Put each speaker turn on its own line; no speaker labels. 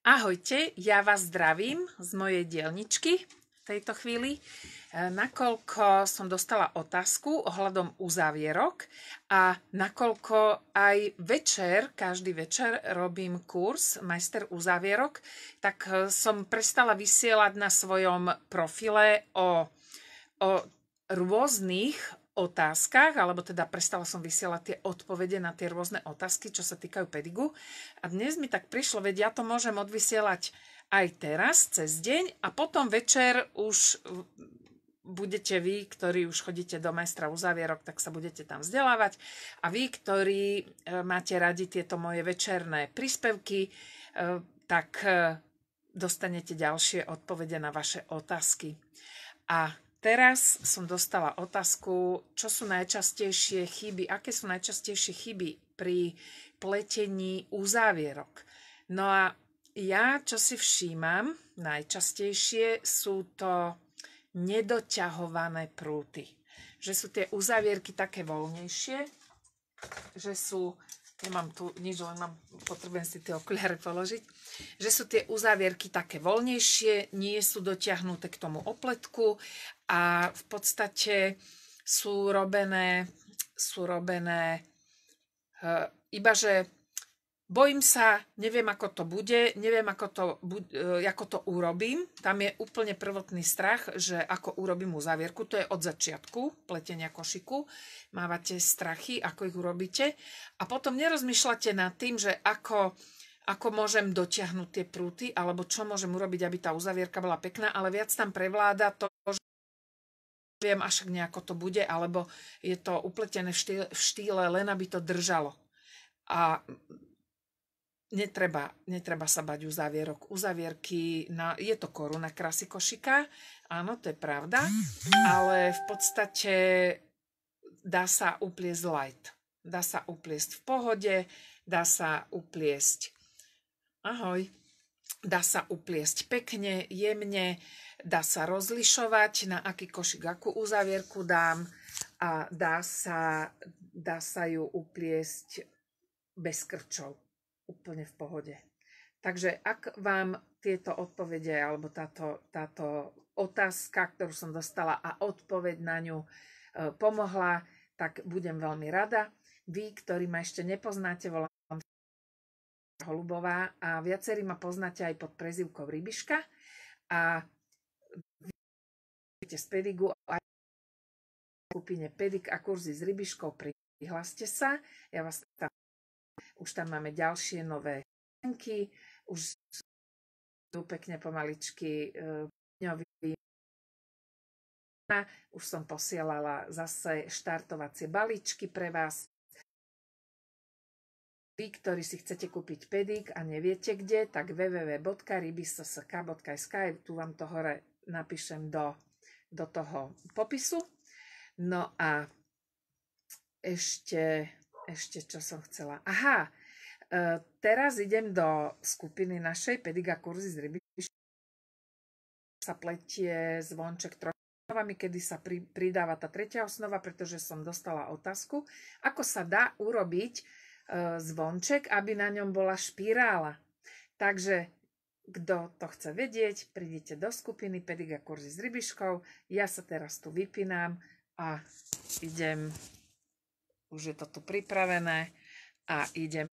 Ahojte, ja vás zdravím z mojej dielničky v tejto chvíli, e, nakoľko som dostala otázku ohľadom uzavierok a nakoľko aj večer, každý večer robím kurz majster uzavierok, tak e, som prestala vysielať na svojom profile o, o rôznych otázkach, alebo teda prestala som vysielať tie odpovede na tie rôzne otázky, čo sa týkajú pedigu. A dnes mi tak prišlo, veď ja to môžem odvysielať aj teraz, cez deň a potom večer už mm, budete vy, ktorí už chodíte do majstra uzavierok, tak sa budete tam vzdelávať. A vy, ktorí e, máte radi tieto moje večerné príspevky, e, tak e, dostanete ďalšie odpovede na vaše otázky. A Teraz som dostala otázku, čo sú najčastejšie chyby, aké sú najčastejšie chyby pri pletení uzávierok. No a ja, čo si všímam, najčastejšie sú to nedoťahované prúty. Že sú tie uzávierky také voľnejšie, že sú nemám tu nič, len mám, potrebujem si tie okuliare položiť, že sú tie uzávierky také voľnejšie, nie sú dotiahnuté k tomu opletku a v podstate sú robené, sú robené e, eh, iba, že Bojím sa, neviem, ako to bude, neviem, ako to, e, ako to urobím. Tam je úplne prvotný strach, že ako urobím uzavierku. To je od začiatku pletenia košiku. Mávate strachy, ako ich urobíte. A potom nerozmýšľate nad tým, že ako, ako môžem dotiahnuť tie prúty, alebo čo môžem urobiť, aby tá uzavierka bola pekná, ale viac tam prevláda to, že viem, až nejako to bude, alebo je to upletené v štýle, v štýle len aby to držalo. A netreba, netreba sa bať uzavierok. Uzavierky, na, je to koruna krasy košika, áno, to je pravda, ale v podstate dá sa upliesť light. Dá sa upliesť v pohode, dá sa upliesť ahoj, dá sa upliesť pekne, jemne, dá sa rozlišovať, na aký košik akú uzavierku dám a dá sa, dá sa ju upliesť bez krčov úplne v pohode. Takže ak vám tieto odpovede alebo táto, táto otázka, ktorú som dostala a odpoveď na ňu e, pomohla, tak budem veľmi rada. Vy, ktorí ma ešte nepoznáte, volám Holubová a viacerí ma poznáte aj pod prezivkou Rybiška a viete z Pedigu v skupine Pedik a kurzy s Rybiškou prihlaste sa. Ja vás tam už tam máme ďalšie nové tanky, už sú pekne pomaličky e, už som posielala zase štartovacie balíčky pre vás. Vy, ktorí si chcete kúpiť pedík a neviete kde, tak www.rybisosk.sk tu vám to hore napíšem do, do toho popisu. No a ešte ešte, čo som chcela? Aha, e, teraz idem do skupiny našej Pediga kurzy z ryby. Sa pletie zvonček trošku osnovami, kedy sa pri, pridáva tá tretia osnova, pretože som dostala otázku, ako sa dá urobiť e, zvonček, aby na ňom bola špirála. Takže kto to chce vedieť, prídete do skupiny Pediga kurzy s rybiškou. Ja sa teraz tu vypínam a idem už je to tu pripravené a idem